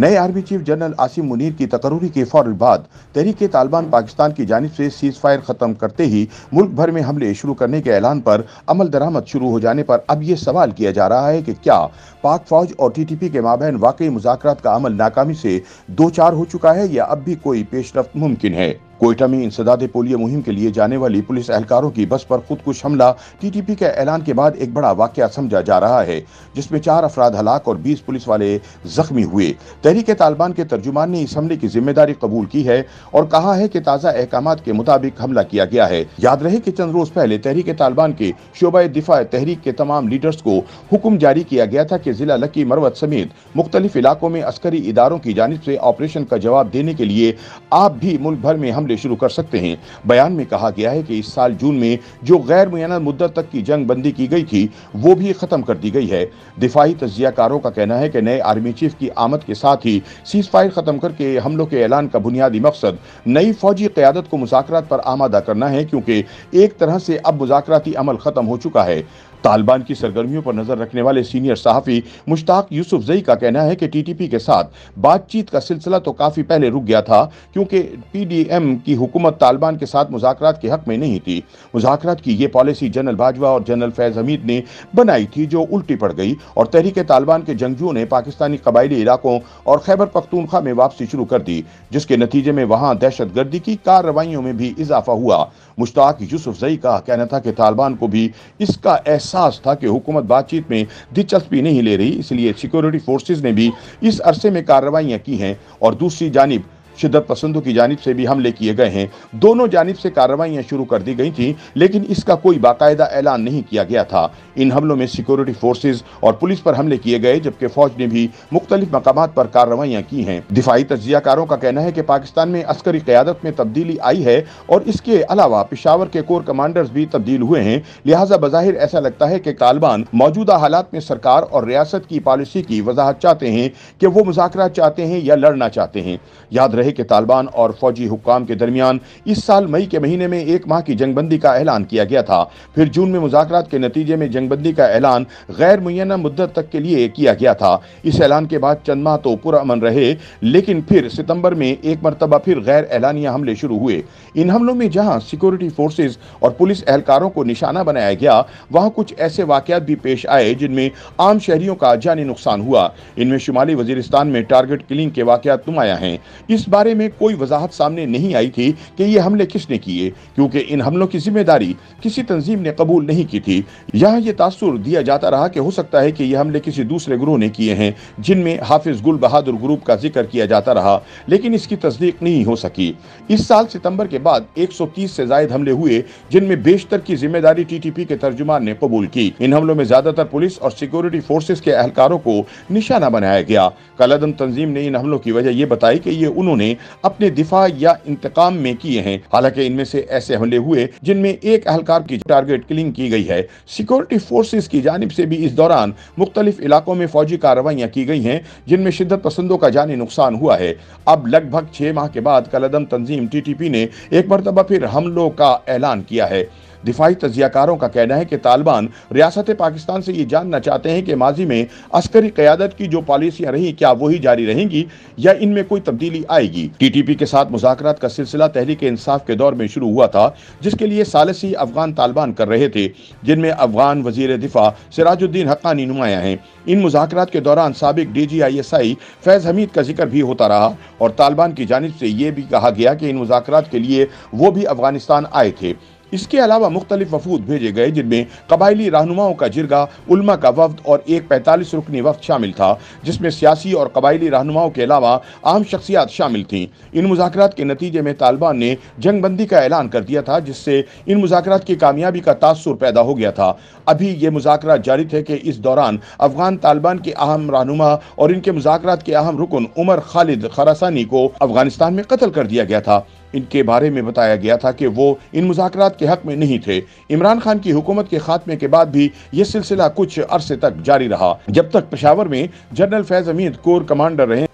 नए army chief general Asim Munir की तकरूरी के फौरन बाद तहरीक तालिबान पाकिस्तान की जानब से सीज फायर खत्म करते ही मुल्क भर में हमले शुरू करने के ऐलान पर अमल दरामद शुरू हो जाने पर अब यह सवाल किया जा रहा है कि क्या पाक फौज और टी टी पी के माबहन वाकई मुजाकर का अमल नाकामी से दो चार हो चुका है या अब भी कोई पेशरफ मुमकिन है कोयटा में इंसदाद पोलियो मुहिम के लिए जाने वाली पुलिस एहलकारों की बस पर खुदकुश हमला टीटीपी के ऐलान के बाद एक बड़ा वाक्य समझा जा रहा है जिसमें चार अफराद हलाक और बीस पुलिस वाले जख्मी हुए तहरीक तालिबान के तर्जुमान ने इस हमले की जिम्मेदारी कबूल की है और कहा है कि ताज़ा अहकाम के मुताबिक हमला किया गया है याद रहे की चंद रोज पहले तहरीक तालिबान के शोबा दिफा तहरीक के तमाम लीडर्स को हुक्म जारी किया गया था की जिला लकी मरवत समेत मुख्तलिफ इलाकों में अस्करी इदारों की जानब ऐसी ऑपरेशन का जवाब देने के लिए आप भी मुल्क भर में हम हमले शुरू कर सकते हैं बयान में कहा गया है कि इस साल जून में जो गैर मुना मुद्दत तक की जंग बंदी की गई थी वो भी खत्म कर दी गई है दिफाही तजियाकारों का कहना है कि नए आर्मी चीफ की आमद के साथ ही सीज फायर खत्म करके हमलों के ऐलान का बुनियादी मकसद नई फौजी क्यादत को मुजाकर पर आमादा करना है क्योंकि एक तरह से अब मुजाकती अमल खत्म हो चुका है तालिबान की सरगर्मियों पर नजर रखने वाले सीनियर सहाफी मुश्ताक यूसुफ जई का कहना है कि टीटीपी के साथ बातचीत का सिलसिला तो काफी पहले रुक गया था क्योंकि पीडीएम की हुकूमत तालिबान के साथ मुजाकरात के हक में नहीं थी मुजाकरात की यह पॉलिसी जनरल बाजवा और जनरल फैज हमीद ने बनाई थी जो उल्टी पड़ गई और तहरीक तालिबान के जंगजुओं ने पाकिस्तानी कबायली इलाकों और खैबर पख्तूनखा में वापसी शुरू कर दी जिसके नतीजे में वहां दहशतगर्दी की कार्रवाइयों में भी इजाफा हुआ मुश्ताक यूसुफ जई का कहना था कि तालिबान को भी इसका एहसास एहसास था कि हुकूमत बातचीत में दिलचस्पी नहीं ले रही इसलिए सिक्योरिटी फोर्सेज ने भी इस अरसे में कार्रवाइयाँ की हैं और दूसरी जानब शिदत पसंदों की जानब से भी हमले किए गए हैं दोनों जानब से कार्रवाइयाँ शुरू कर दी गई थी लेकिन इसका कोई बाकायदा ऐलान नहीं किया गया था इन हमलों में सिक्योरिटी फोर्सेज और पुलिस पर हमले किए गए जबकि फौज ने भी मुख्तलिफ मकाम पर कार्रवाइयाँ की हैं दिफाई तजियाकारों का कहना है कि पाकिस्तान में अस्करी क्यादत में तब्दीली आई है और इसके अलावा पिशावर के कोर कमांडर्स भी तब्दील हुए हैं लिहाजा बज़ाहिर ऐसा लगता है कि तालिबान मौजूदा हालात में सरकार और रियासत की पॉलिसी की वजाहत चाहते हैं कि वो मुजाकर चाहते हैं या लड़ना चाहते हैं याद रहे रहे कि तालिबान और फौजी हुकाम के दरमियान इस साल मई के महीने में एक माह की जंगबंदी का ऐलान किया गया था फिर जून में मुजाकर के नतीजे में जंगबंदी का ऐलान गैर मुना मुद्दत तक के लिए किया गया था इस ऐलान के बाद चंद माह तो पुरअमन रहे लेकिन फिर सितंबर में एक मरतबा फिर गैर ऐलानिया हमले शुरू हुए इन हमलों में जहाँ सिक्योरिटी फोर्सेज और पुलिस एहलकारों को निशाना बनाया गया वहाँ कुछ ऐसे वाकत भी पेश आए जिनमें आम शहरियों का जानी नुकसान हुआ इनमें शुमाली वजीरिस्तान में टारगेट किलिंग के वाकत नुमाया हैं इस बारे में कोई वजाहत सामने नहीं आई थी कि ये हमले किसने किए क्योंकि इन हमलों की जिम्मेदारी किसी तंजीम ने कबूल नहीं की थी यहाँ ये तासुर दिया जाता रहा कि हो सकता है कि ये हमले किसी दूसरे ग्रोह ने किए हैं जिनमें हाफिज गुल बहादुर ग्रुप का जिक्र किया जाता रहा लेकिन इसकी तस्दीक नहीं हो सकी इस साल सितम्बर के बाद 130 से जायद हमले हुए जिनमें बेशतर की जिम्मेदारी टीटीपी के तर्जुमान ने कबूल की इन हमलों में ज्यादातर पुलिस और सिक्योरिटी फोर्सेज के एहलकारों को निशाना बनाया गया कलदम तंजीम ने इन हमलों की वजह यह बताई कि ये उन्होंने हमले अपने दिफा या इंतकाम में किए हैं हालांकि इनमें से ऐसे हमले हुए जिनमें एक अहलकार की टारगेट किलिंग की गई है सिक्योरिटी फोर्सेज की जानब से भी इस दौरान मुख्तलिफ इलाकों में फौजी कार्रवाइयाँ की गई हैं जिनमें शिदत पसंदों का जानी नुकसान हुआ है अब लगभग छह माह के बाद कलदम तंजीम टी टी पी ने एक मरतबा फिर हमलों का ऐलान किया है दिफाई तजियाकारों का कहना है कि तालिबान रियासत पाकिस्तान से ये जानना चाहते हैं कि माजी में अस्करी क्यादत की जो पॉलिसियाँ रही क्या वही जारी रहेंगी या इनमें कोई तब्दीली आएगी टी टी पी के साथ मुजाकर का सिलसिला तहरीक इंसाफ के दौर में शुरू हुआ था जिसके लिए सालसी अफगान तालिबान कर रहे थे जिनमें अफगान वजीर दिफा सिराजुद्दीन हकानी नुमाया हैं इन मुजाकर के दौरान सबक D G I S I Faiz Hamid का जिक्र भी होता रहा और तालिबान की जानब से ये भी कहा गया कि इन मुजाकर के लिए वो भी अफगानिस्तान आए थे इसके अलावा मुख्तलिफ वफूद भेजे गए जिनमें कबायली रहनुमाओं का जिरगा उलमा का वफद और एक पैंतालीस रुकनी वफद शामिल था जिसमें सियासी और कबायली रहनुमाओं के अलावा आम शख्सियात शामिल थीं इन मुजाकर के नतीजे में तालिबान ने जंगबंदी का ऐलान कर दिया था जिससे इन मुजाकर की कामयाबी का तासर पैदा हो गया था अभी ये मुजाकर जारी थे कि इस दौरान अफगान तालिबान के अहम रहनुमा और इनके मुजाकर के अहम रुकन उमर खालिद खरासानी को अफगानिस्तान में कत्ल कर दिया गया था इनके बारे में बताया गया था कि वो इन मुजाकर के हक में नहीं थे इमरान खान की हुकूमत के खात्मे के बाद भी ये सिलसिला कुछ अरसे तक जारी रहा जब तक पेशावर में general Faiz Hamid corps commander रहे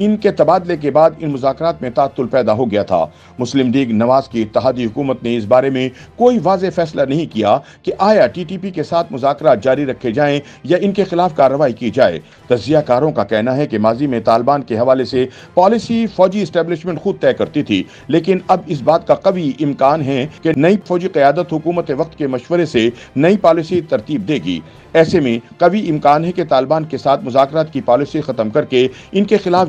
इनके तबादले के बाद इन मुजाकर में तातुल पैदा हो गया था मुस्लिम लीग नवाज की इतिहादी हुकूमत ने इस बारे में कोई वाज फैसला नहीं किया कि आया टी टी पी के साथ मुजाकर जारी रखे जाएं या इनके खिलाफ कार्रवाई की जाए तजियाकारों का कहना है कि माजी में तालिबान के हवाले से पॉलिसी फौजी इस्टेबलिशमेंट खुद तय करती थी लेकिन अब इस बात का कभी इम्कान है कि नई फौजी क्यादत हुकूमत वक्त के मशवरे से नई पॉलिसी तरतीब देगी ऐसे में कभी इम्कान है कि तालिबान के साथ मुजाकर की पॉलिसी खत्म करके इनके खिलाफ